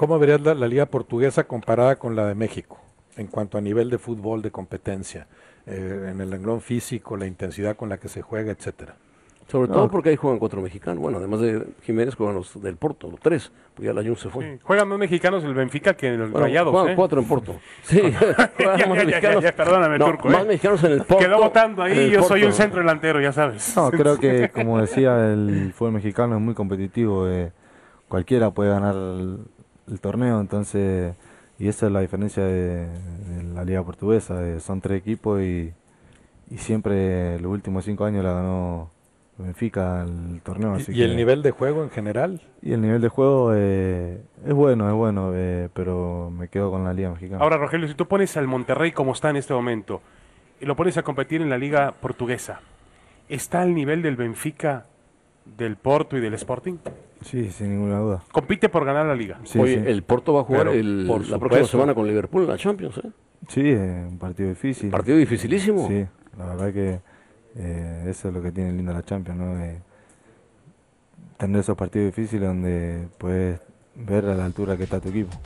¿Cómo verías la, liga portuguesa comparada con la de México en cuanto a nivel de fútbol, de competencia, eh, en el renglón físico, la intensidad con la que se juega, etcétera? Sobre todo porque ahí juegan cuatro mexicanos. Bueno, además de Jiménez, juegan los del Porto, los tres, porque ya la Jun se fue. Juegan más mexicanos el Benfica que en Rayados. ¿eh? cuatro en Porto. Sí, perdóname, Turco. mexicanos en el Porto. Quedó votando ahí, yo soy un centro delantero, ya sabes. No, creo que, como decía, el fútbol mexicano es muy competitivo. Eh. cualquiera puede ganar el torneo, entonces, y esa es la diferencia de, la liga portuguesa, eh, son tres equipos y, y siempre los últimos cinco años la ganó Benfica el torneo. ¿Y el nivel de juego en general? Y el nivel de juego eh, es bueno, es bueno, eh, pero me quedo con la Liga Mexicana. Ahora, Rogelio, si tú pones al Monterrey como está en este momento y lo pones a competir en la Liga Portuguesa, ¿está al nivel del Benfica, del Porto y del Sporting? Sí, sin ninguna duda. Compite por ganar la liga. Sí, el Porto va a jugar la próxima semana con Liverpool en la Champions, ¿eh? Sí, eh, un partido difícil. partido dificilísimo. Sí, la verdad que eh, eso es lo que tiene lindo la Champions, ¿no? tener esos partidos difíciles donde puedes ver a la altura que está tu equipo.